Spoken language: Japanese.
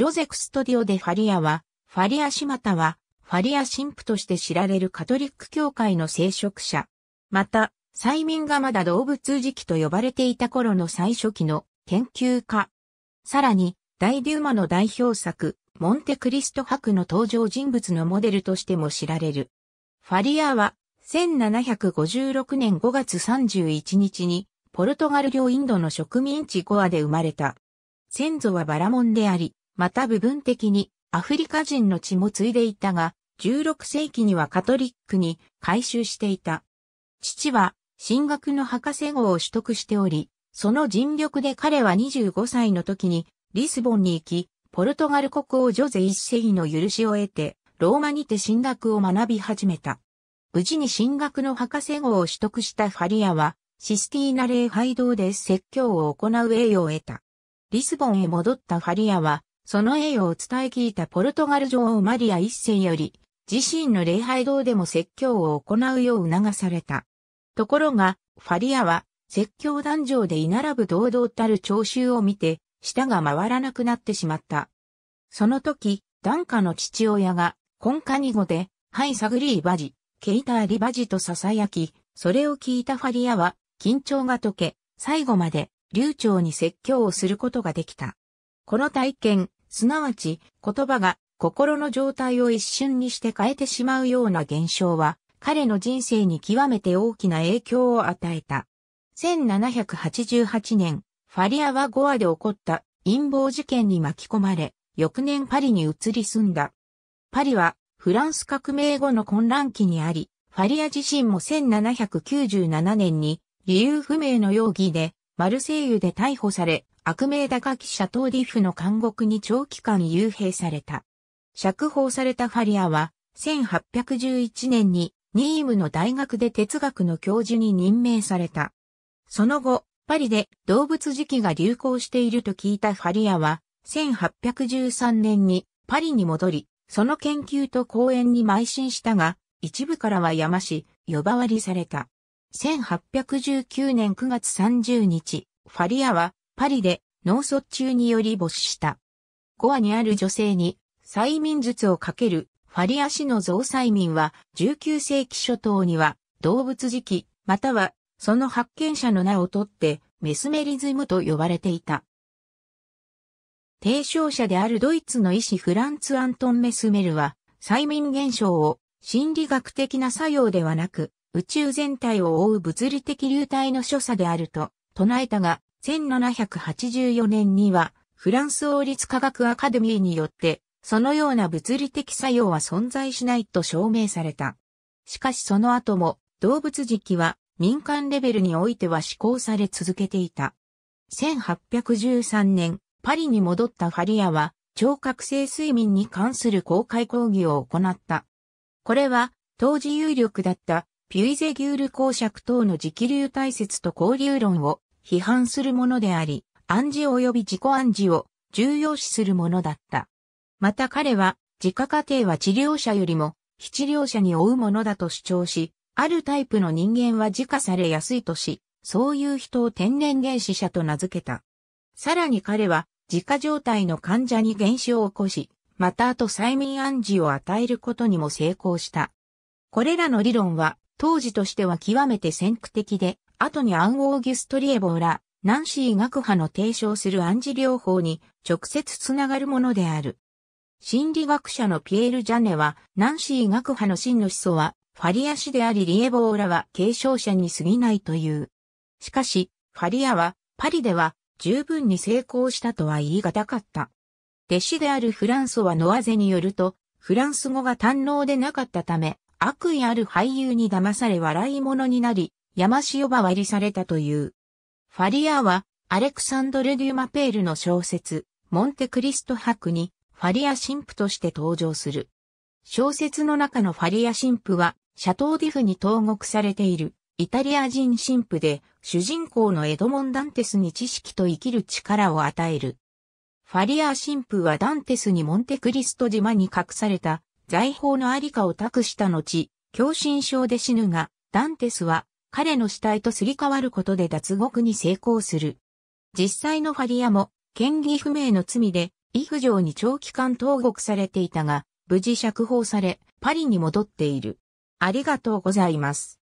ジョゼクストディオでファリアは、ファリア島田は、ファリア神父として知られるカトリック教会の聖職者。また、催眠がまだ動物時期と呼ばれていた頃の最初期の研究家。さらに、大デューマの代表作、モンテクリスト博の登場人物のモデルとしても知られる。ファリアは、1756年5月31日に、ポルトガル領インドの植民地ゴアで生まれた。先祖はバラモンであり、また部分的にアフリカ人の血も継いでいたが、16世紀にはカトリックに改修していた。父は進学の博士号を取得しており、その尽力で彼は25歳の時にリスボンに行き、ポルトガル国王ジョゼ一世の許しを得て、ローマにて進学を学び始めた。無事に進学の博士号を取得したファリアは、システィーナ礼拝堂で説教を行う栄誉を得た。リスボンへ戻ったファリアは、その栄誉を伝え聞いたポルトガル女王マリア一世より、自身の礼拝堂でも説教を行うよう促された。ところが、ファリアは、説教壇上で居並ぶ堂々たる聴衆を見て、舌が回らなくなってしまった。その時、段下の父親が、コンカニ語で、ハイサグリーバジ、ケイターリバジと囁き、それを聞いたファリアは、緊張が解け、最後まで、流暢に説教をすることができた。この体験、すなわち、言葉が心の状態を一瞬にして変えてしまうような現象は、彼の人生に極めて大きな影響を与えた。1788年、ファリアはゴアで起こった陰謀事件に巻き込まれ、翌年パリに移り住んだ。パリはフランス革命後の混乱期にあり、ファリア自身も1797年に理由不明の容疑でマルセイユで逮捕され、悪名高きシャトーディフの監獄に長期間幽閉された。釈放されたファリアは、1811年にニームの大学で哲学の教授に任命された。その後、パリで動物時期が流行していると聞いたファリアは、1813年にパリに戻り、その研究と講演に邁進したが、一部からは山し、呼ばわりされた。1819年9月30日、ファリアはパリで脳卒中により没した。ゴアにある女性に催眠術をかけるファリア氏の増催眠は19世紀初頭には動物時期またはその発見者の名をとってメスメリズムと呼ばれていた。提唱者であるドイツの医師フランツ・アントン・メスメルは催眠現象を心理学的な作用ではなく宇宙全体を覆う物理的流体の所作であると唱えたが、1784年にはフランス王立科学アカデミーによって、そのような物理的作用は存在しないと証明された。しかしその後も動物磁は民間レベルにおいては施行され続けていた。1813年、パリに戻ったファリアは、超覚醒睡眠に関する公開講義を行った。これは、当時有力だったピュイゼギュール公爵等の直流大説と交流論を批判するものであり、暗示及び自己暗示を重要視するものだった。また彼は、自家家庭は治療者よりも非治療者に負うものだと主張し、あるタイプの人間は自家されやすいとし、そういう人を天然原始者と名付けた。さらに彼は、自家状態の患者に原子を起こし、またあと催眠暗示を与えることにも成功した。これらの理論は、当時としては極めて先駆的で、後にアン・オーギュスト・リエボーら、ナンシー学派の提唱する暗示療法に直接つながるものである。心理学者のピエール・ジャネは、ナンシー学派の真の思想は、ファリア氏でありリエボーらは継承者に過ぎないという。しかし、ファリアは、パリでは、十分に成功したとは言い難かった。弟子であるフランソはノアゼによると、フランス語が堪能でなかったため、悪意ある俳優に騙され笑い者になり、山塩ばわりされたという。ファリアは、アレクサンドル・デュマペールの小説、モンテクリスト博に、ファリア神父として登場する。小説の中のファリア神父は、シャトーディフに投獄されている、イタリア人神父で、主人公のエドモン・ダンテスに知識と生きる力を与える。ファリア神父はダンテスにモンテクリスト島に隠された財宝のありかを託した後、狭心症で死ぬが、ダンテスは彼の死体とすり替わることで脱獄に成功する。実際のファリアも、嫌疑不明の罪で、イフ城に長期間投獄されていたが、無事釈放され、パリに戻っている。ありがとうございます。